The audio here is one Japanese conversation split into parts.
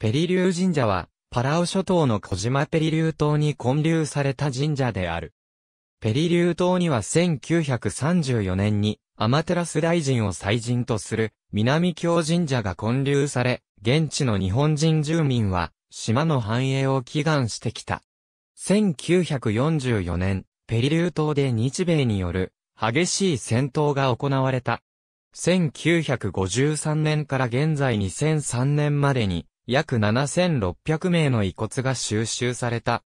ペリリュー神社は、パラオ諸島の小島ペリリュー島に建立された神社である。ペリリュー島には1934年に、アマテラス大臣を祭神とする、南京神社が建立され、現地の日本人住民は、島の繁栄を祈願してきた。1944年、ペリリュー島で日米による、激しい戦闘が行われた。1953年から現在2003年までに、約7600名の遺骨が収集された。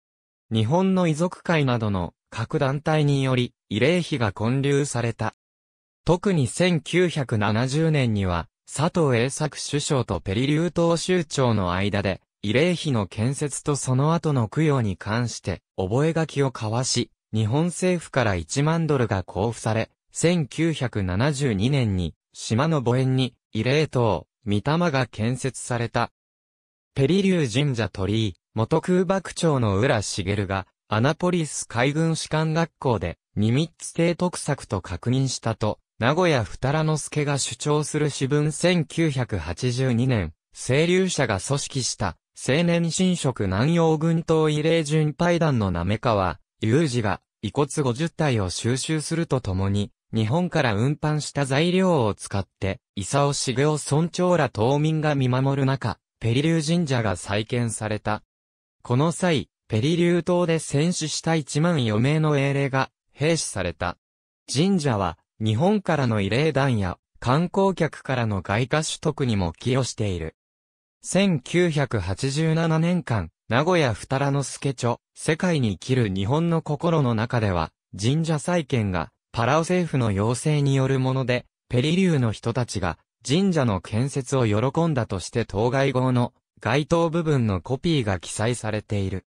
日本の遺族会などの各団体により慰霊碑が建立された。特に1970年には、佐藤栄作首相とペリリュー島州長の間で、慰霊碑の建設とその後の供養に関して、覚書を交わし、日本政府から1万ドルが交付され、1972年に、島の母園に、慰霊塔、御霊が建設された。ペリリュー神社鳥居、元空幕長の浦茂が、アナポリス海軍士官学校で、ニミッツ提督作と確認したと、名古屋二良之助が主張する私文1982年、清流者が組織した、青年新職南洋軍党慰霊巡拝団のかは、有事が、遺骨50体を収集するとともに、日本から運搬した材料を使って、伊佐尾茂雄村長ら島民が見守る中、ペリリュー神社が再建された。この際、ペリリュー島で戦死した1万余名の英霊が兵士された。神社は、日本からの慰霊団や観光客からの外貨取得にも寄与している。1987年間、名古屋二良之助著、世界に生きる日本の心の中では、神社再建が、パラオ政府の要請によるもので、ペリリューの人たちが、神社の建設を喜んだとして当該号の該当部分のコピーが記載されている。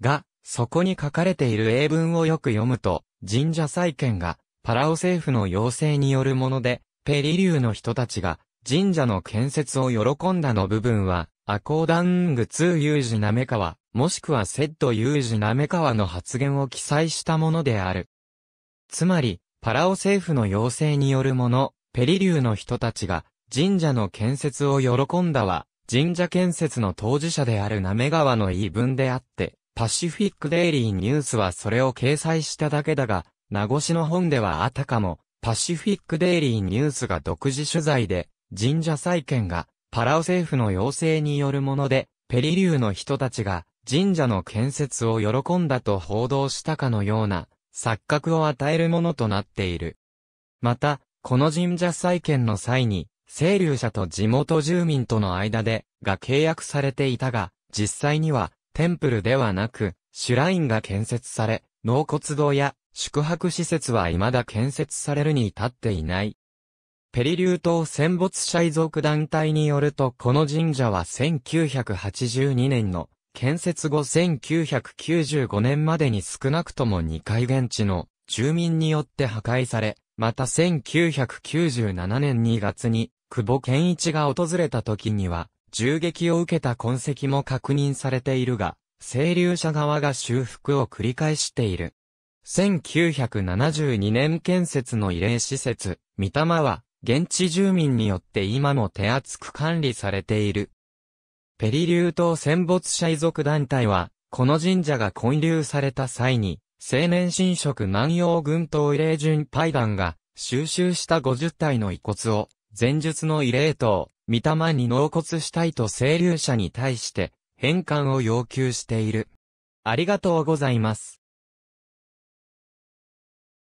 が、そこに書かれている英文をよく読むと、神社再建がパラオ政府の要請によるもので、ペリリューの人たちが神社の建設を喜んだの部分は、アコーダングツーユージナメカワ、もしくはセッドージナメカワの発言を記載したものである。つまり、パラオ政府の要請によるもの、ペリリューの人たちが神社の建設を喜んだは、神社建設の当事者であるナメ川の言い分であって、パシフィックデイリーニュースはそれを掲載しただけだが、名護市の本ではあたかも、パシフィックデイリーニュースが独自取材で、神社再建が、パラオ政府の要請によるもので、ペリリューの人たちが、神社の建設を喜んだと報道したかのような、錯覚を与えるものとなっている。また、この神社再建の際に、清流者と地元住民との間で、が契約されていたが、実際には、テンプルではなく、シュラインが建設され、納骨堂や宿泊施設は未だ建設されるに至っていない。ペリリュー島戦没者遺族団体によるとこの神社は1982年の建設後1995年までに少なくとも2回現地の住民によって破壊され、また1997年2月に、久保健一が訪れた時には、銃撃を受けた痕跡も確認されているが、清流者側が修復を繰り返している。1972年建設の慰霊施設、三玉は、現地住民によって今も手厚く管理されている。ペリリュー島戦没者遺族団体は、この神社が建立された際に、青年新職南洋軍統慰霊順パイダンが収集した50体の遺骨を前述の慰霊塔、御霊に納骨したいと清流者に対して返還を要求している。ありがとうございます。